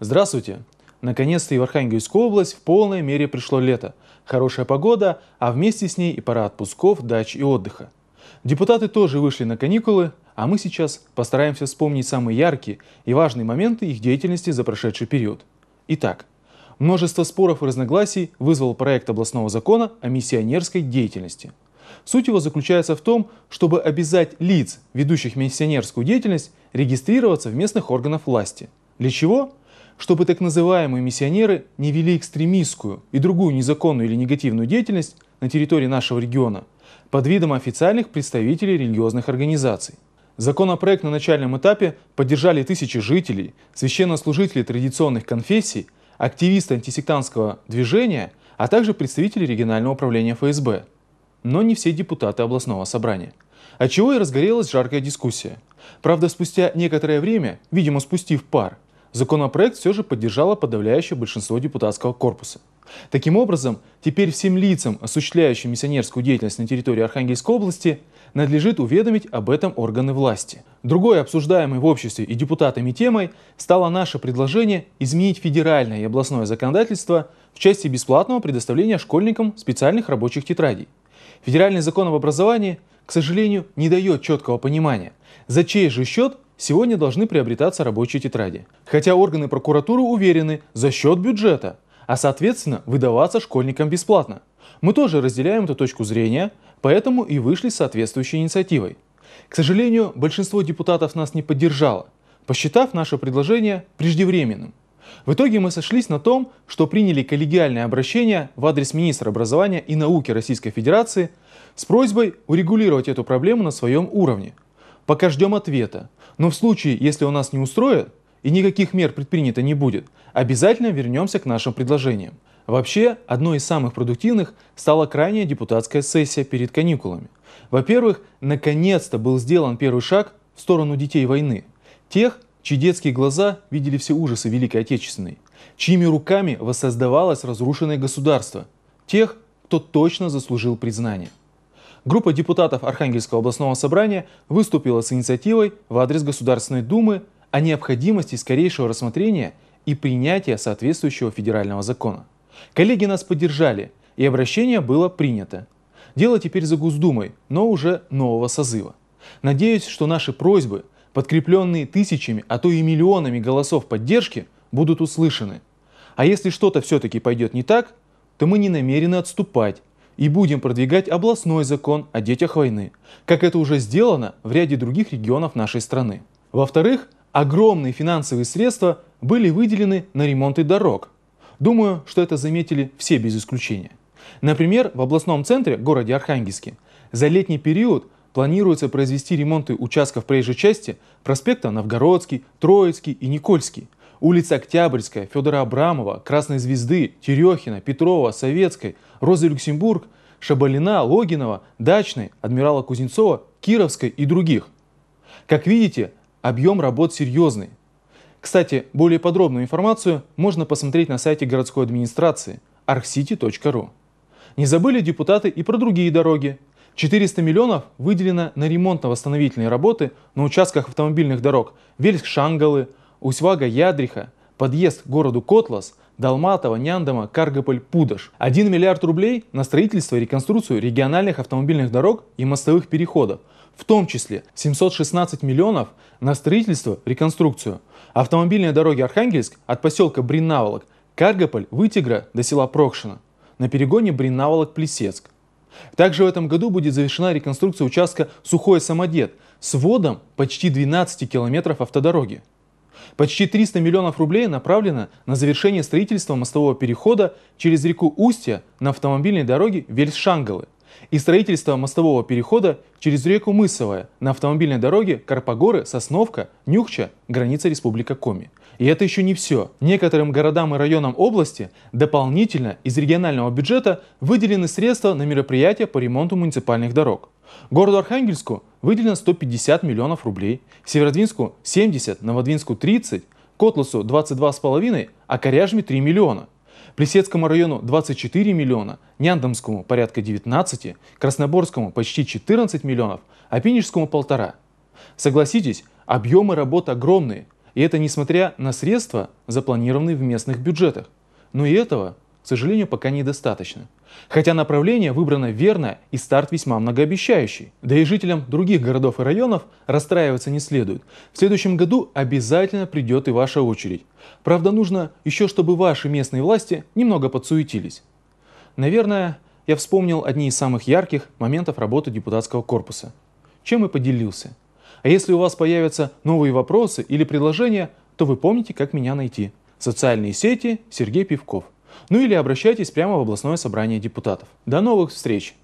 Здравствуйте! Наконец-то и в Архангельскую область в полной мере пришло лето. Хорошая погода, а вместе с ней и пора отпусков, дач и отдыха. Депутаты тоже вышли на каникулы, а мы сейчас постараемся вспомнить самые яркие и важные моменты их деятельности за прошедший период. Итак, множество споров и разногласий вызвал проект областного закона о миссионерской деятельности. Суть его заключается в том, чтобы обязать лиц, ведущих миссионерскую деятельность, регистрироваться в местных органах власти. Для чего? чтобы так называемые миссионеры не вели экстремистскую и другую незаконную или негативную деятельность на территории нашего региона под видом официальных представителей религиозных организаций. Законопроект на начальном этапе поддержали тысячи жителей, священнослужителей традиционных конфессий, активисты антисектантского движения, а также представители регионального управления ФСБ. Но не все депутаты областного собрания. Отчего и разгорелась жаркая дискуссия. Правда, спустя некоторое время, видимо, спустив пар – законопроект все же поддержало подавляющее большинство депутатского корпуса. Таким образом, теперь всем лицам, осуществляющим миссионерскую деятельность на территории Архангельской области, надлежит уведомить об этом органы власти. Другой обсуждаемой в обществе и депутатами темой стало наше предложение изменить федеральное и областное законодательство в части бесплатного предоставления школьникам специальных рабочих тетрадей. Федеральный закон об образовании, к сожалению, не дает четкого понимания, за чей же счет Сегодня должны приобретаться рабочие тетради. Хотя органы прокуратуры уверены за счет бюджета, а соответственно выдаваться школьникам бесплатно. Мы тоже разделяем эту точку зрения, поэтому и вышли с соответствующей инициативой. К сожалению, большинство депутатов нас не поддержало, посчитав наше предложение преждевременным. В итоге мы сошлись на том, что приняли коллегиальное обращение в адрес министра образования и науки Российской Федерации с просьбой урегулировать эту проблему на своем уровне. Пока ждем ответа, но в случае, если у нас не устроит и никаких мер предпринято не будет, обязательно вернемся к нашим предложениям. Вообще, одной из самых продуктивных стала крайняя депутатская сессия перед каникулами. Во-первых, наконец-то был сделан первый шаг в сторону детей войны. Тех, чьи детские глаза видели все ужасы Великой Отечественной, чьими руками воссоздавалось разрушенное государство, тех, кто точно заслужил признание. Группа депутатов Архангельского областного собрания выступила с инициативой в адрес Государственной Думы о необходимости скорейшего рассмотрения и принятия соответствующего федерального закона. Коллеги нас поддержали, и обращение было принято. Дело теперь за Госдумой, но уже нового созыва. Надеюсь, что наши просьбы, подкрепленные тысячами, а то и миллионами голосов поддержки, будут услышаны. А если что-то все-таки пойдет не так, то мы не намерены отступать и будем продвигать областной закон о детях войны, как это уже сделано в ряде других регионов нашей страны. Во-вторых, огромные финансовые средства были выделены на ремонты дорог. Думаю, что это заметили все без исключения. Например, в областном центре, городе Архангельске, за летний период планируется произвести ремонты участков проезжей части проспекта Новгородский, Троицкий и Никольский – Улицы Октябрьская, Федора Абрамова, Красной Звезды, Терехина, Петрова, Советской, Розы Люксембург, Шабалина, Логинова, Дачной, Адмирала Кузнецова, Кировской и других. Как видите, объем работ серьезный. Кстати, более подробную информацию можно посмотреть на сайте городской администрации archcity.ru. Не забыли депутаты и про другие дороги. 400 миллионов выделено на ремонтно-восстановительные работы на участках автомобильных дорог Вельск-Шангалы, Усвага ядриха подъезд к городу Котлас, Далматова, Няндома, Каргополь, Пудаш. 1 миллиард рублей на строительство и реконструкцию региональных автомобильных дорог и мостовых переходов, в том числе 716 миллионов на строительство, и реконструкцию. Автомобильные дороги Архангельск от поселка Бринаволок, Каргополь, Вытигра до села Прокшина. На перегоне Бринаволок-Плесецк. Также в этом году будет завершена реконструкция участка Сухой Самодед с водом почти 12 километров автодороги. Почти 300 миллионов рублей направлено на завершение строительства мостового перехода через реку Устья на автомобильной дороге вельс и строительство мостового перехода через реку Мысовая на автомобильной дороге Карпогоры, Сосновка, Нюхча, граница Республика Коми. И это еще не все. Некоторым городам и районам области дополнительно из регионального бюджета выделены средства на мероприятия по ремонту муниципальных дорог. Городу Архангельску выделено 150 миллионов рублей, Северодвинску 70, Новодвинску 30, Котласу 22,5, а Коряжме 3 миллиона. Плесецкому району 24 миллиона, Няндомскому порядка 19, Красноборскому почти 14 миллионов, а Пинежскому полтора. Согласитесь, объемы работ огромные, и это несмотря на средства, запланированные в местных бюджетах. Но и этого к сожалению, пока недостаточно. Хотя направление выбрано верно и старт весьма многообещающий. Да и жителям других городов и районов расстраиваться не следует. В следующем году обязательно придет и ваша очередь. Правда, нужно еще, чтобы ваши местные власти немного подсуетились. Наверное, я вспомнил одни из самых ярких моментов работы депутатского корпуса. Чем и поделился. А если у вас появятся новые вопросы или предложения, то вы помните, как меня найти. Социальные сети Сергей Пивков. Ну или обращайтесь прямо в областное собрание депутатов. До новых встреч!